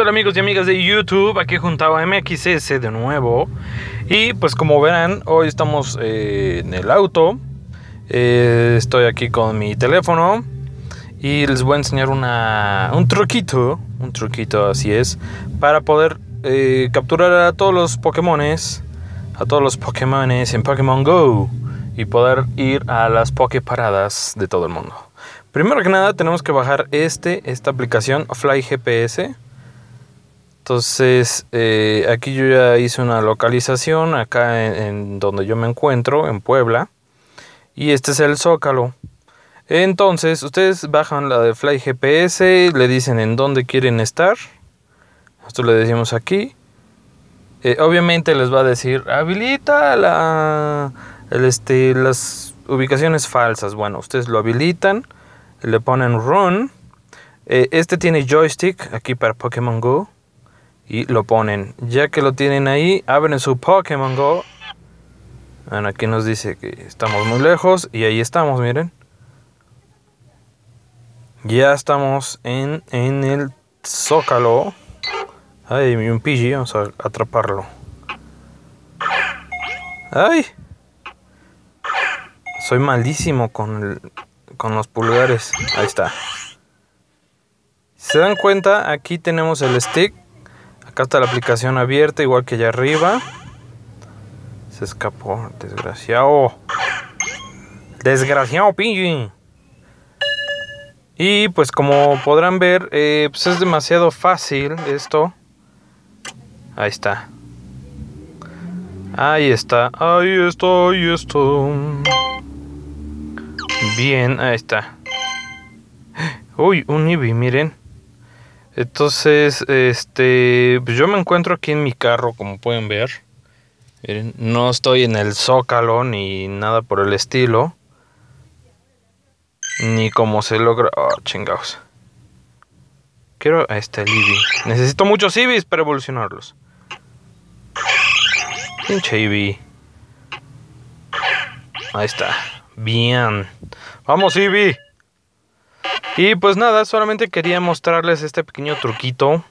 Hola amigos y amigas de YouTube? Aquí juntado MXS de nuevo. Y pues como verán, hoy estamos eh, en el auto. Eh, estoy aquí con mi teléfono. Y les voy a enseñar un truquito. Un truquito así es. Para poder eh, capturar a todos los Pokémones. A todos los Pokémones en Pokémon GO. Y poder ir a las Poképaradas de todo el mundo. Primero que nada tenemos que bajar este, esta aplicación Fly GPS. Entonces, eh, aquí yo ya hice una localización, acá en, donde yo me encuentro, en Puebla. Y este es el Zócalo. Entonces, ustedes bajan la de Fly GPS, le dicen en dónde quieren estar. Esto le decimos aquí. Eh, obviamente les va a decir, habilita la, este, las ubicaciones falsas. Bueno, ustedes lo habilitan, le ponen run. Eh, este tiene joystick aquí para Pokémon Go y lo ponen. Ya que lo tienen ahí, abren su Pokémon Go. Bueno, aquí nos dice que estamos muy lejos y ahí estamos, miren. Ya estamos en, el Zócalo. Ay, un Pidgey, vamos a atraparlo. ¡Ay! Soy malísimo con, con los pulgares. Ahí está. se dan cuenta, aquí tenemos el stick Acá está la aplicación abierta, igual que allá arriba. Se escapó, desgraciado. Desgraciado, pinche. Y pues como podrán ver, eh, pues es demasiado fácil esto. Ahí está. Ahí está, ahí está, ahí está. Bien, ahí está. Uy, un Eevee, miren. Entonces, este, pues yo me encuentro aquí en mi carro, como pueden ver. Eh, no estoy en el zócalo ni nada por el estilo. Ni como se logra... Oh, chingados. Quiero Ahí este el Eevee. Necesito muchos Eevees para evolucionarlos. Pinche Eevee. Ahí está. Bien. Vamos, Eevee. Y pues nada, solamente quería mostrarles este pequeño truquito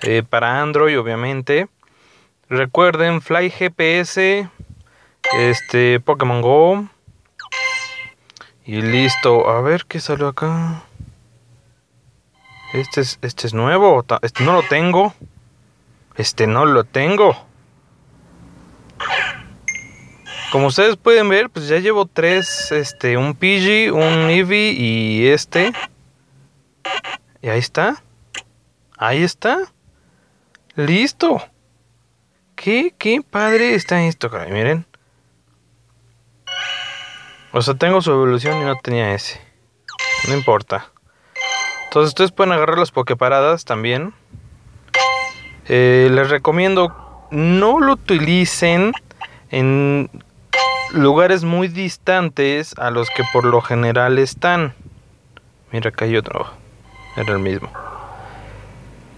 eh, para Android, obviamente. Recuerden, Fly GPS, este, Pokémon Go. Y listo. A ver qué salió acá. Este es, este es nuevo. Este no lo tengo. Este no lo tengo. Como ustedes pueden ver, pues ya llevo tres, este, un PG, un Eevee y este. Y ahí está. Ahí está. Listo. Qué, qué padre está esto, caray, miren. O sea, tengo su evolución y no tenía ese. No importa. Entonces ustedes pueden agarrar las pokeparadas también. Eh, les recomiendo no lo utilicen en lugares muy distantes a los que por lo general están. Mira, acá hay otro. Era el mismo.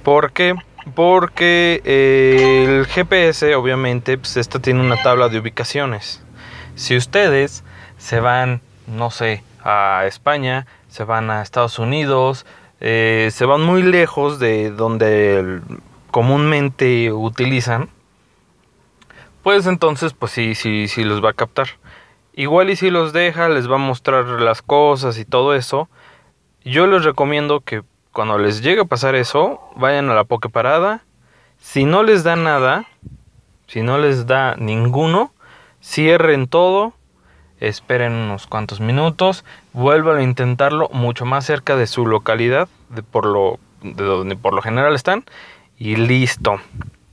¿Por qué? Porque eh, el GPS, obviamente, pues esta tiene una tabla de ubicaciones. Si ustedes se van, no sé, a España, se van a Estados Unidos, eh, se van muy lejos de donde comúnmente utilizan, pues entonces pues sí, sí, sí los va a captar. Igual y si los deja, les va a mostrar las cosas y todo eso. Yo les recomiendo que cuando les llegue a pasar eso, vayan a la poke parada. Si no les da nada, si no les da ninguno, cierren todo, esperen unos cuantos minutos, vuelvan a intentarlo mucho más cerca de su localidad, de por lo de donde por lo general están y listo.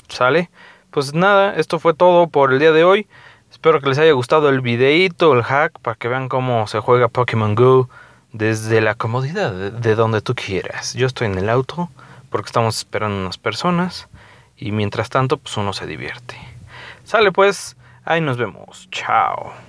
¿Sale? pues nada, esto fue todo por el día de hoy. Espero que les haya gustado el videito, el hack, para que vean cómo se juega Pokémon Go desde la comodidad de donde tú quieras. Yo estoy en el auto porque estamos esperando unas personas y mientras tanto pues uno se divierte. Sale pues, ahí nos vemos. Chao.